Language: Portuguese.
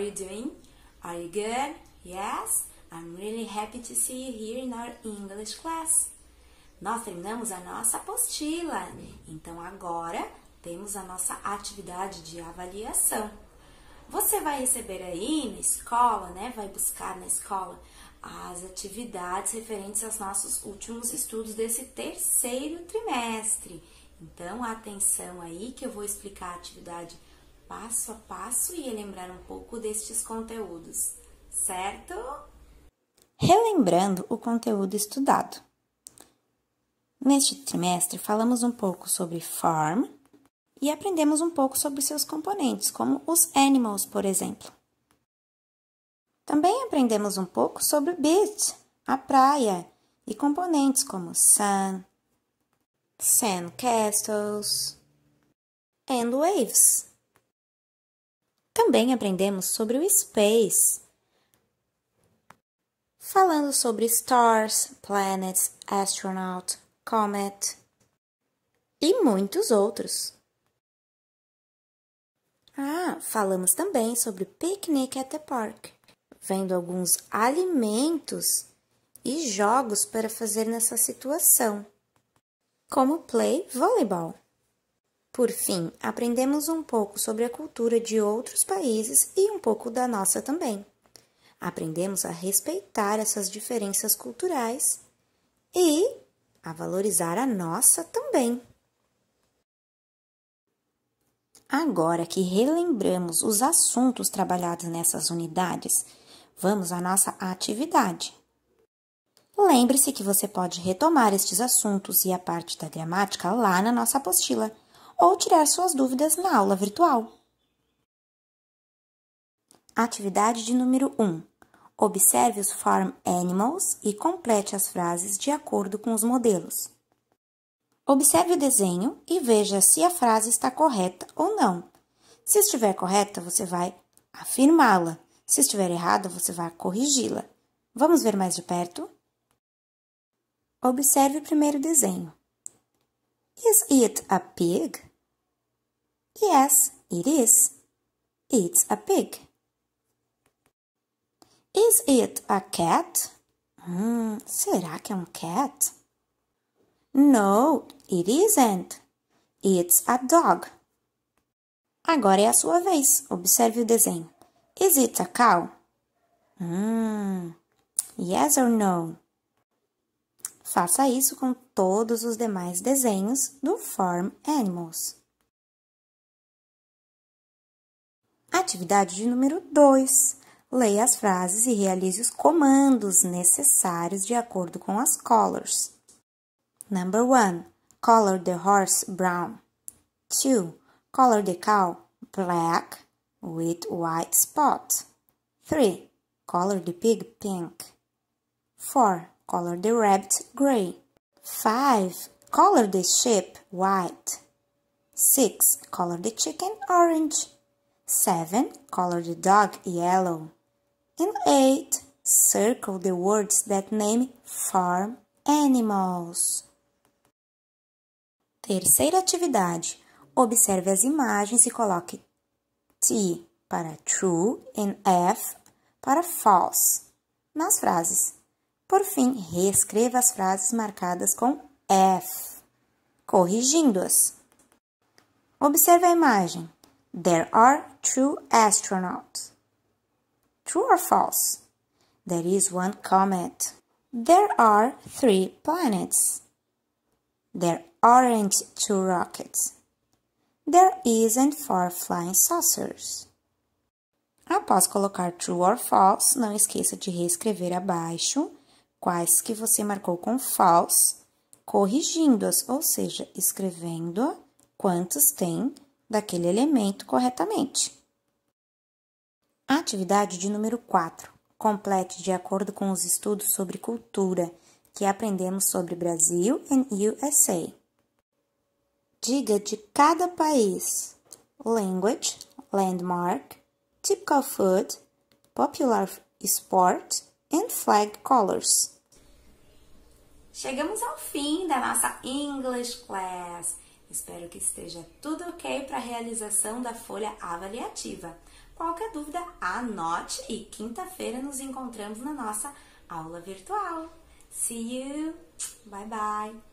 are you doing? Are you good? Yes, I'm really happy to see you here in our English class. Nós terminamos a nossa apostila, então agora temos a nossa atividade de avaliação. Você vai receber aí na escola, né? Vai buscar na escola as atividades referentes aos nossos últimos estudos desse terceiro trimestre. Então, atenção aí que eu vou explicar a atividade passo a passo e relembrar um pouco destes conteúdos, certo? Relembrando o conteúdo estudado. Neste trimestre, falamos um pouco sobre farm e aprendemos um pouco sobre seus componentes, como os animals, por exemplo. Também aprendemos um pouco sobre beach, a praia, e componentes como sun, sandcastles and waves também aprendemos sobre o space, falando sobre stars, planets, astronaut, comet e muitos outros. Ah, falamos também sobre picnic at the park, vendo alguns alimentos e jogos para fazer nessa situação, como play voleibol. Por fim, aprendemos um pouco sobre a cultura de outros países e um pouco da nossa também. Aprendemos a respeitar essas diferenças culturais e a valorizar a nossa também. Agora que relembramos os assuntos trabalhados nessas unidades, vamos à nossa atividade. Lembre-se que você pode retomar estes assuntos e a parte da gramática lá na nossa apostila ou tirar suas dúvidas na aula virtual. Atividade de número 1. Observe os farm animals e complete as frases de acordo com os modelos. Observe o desenho e veja se a frase está correta ou não. Se estiver correta, você vai afirmá-la. Se estiver errada, você vai corrigi-la. Vamos ver mais de perto? Observe o primeiro desenho. Is it a pig? Yes, it is. It's a pig. Is it a cat? Hum, será que é um cat? No, it isn't. It's a dog. Agora é a sua vez. Observe o desenho. Is it a cow? Hum, yes or no? Faça isso com todos os demais desenhos do Form Animals. Atividade de número 2. Leia as frases e realize os comandos necessários de acordo com as colors. Number 1. Color the horse brown. 2. Color the cow black with white spot. 3. Color the pig pink. 4. Color the rabbit gray. 5. Color the sheep white. 6. Color the chicken orange. 7. Color the dog yellow. And 8. Circle the words that name farm animals. Terceira atividade. Observe as imagens e coloque T para true e F para false nas frases. Por fim, reescreva as frases marcadas com F, corrigindo-as. Observe a imagem. There are two astronauts. True or false? There is one comet. There are three planets. There aren't two rockets. There isn't four flying saucers. Após colocar true or false, não esqueça de reescrever abaixo quais que você marcou com false, corrigindo-as, ou seja, escrevendo quantos tem daquele elemento corretamente. atividade de número 4. Complete de acordo com os estudos sobre cultura que aprendemos sobre Brasil e USA. Diga de cada país: language, landmark, typical food, popular sport and flag colors. Chegamos ao fim da nossa English class. Espero que esteja tudo ok para a realização da folha avaliativa. Qualquer dúvida, anote e quinta-feira nos encontramos na nossa aula virtual. See you! Bye bye!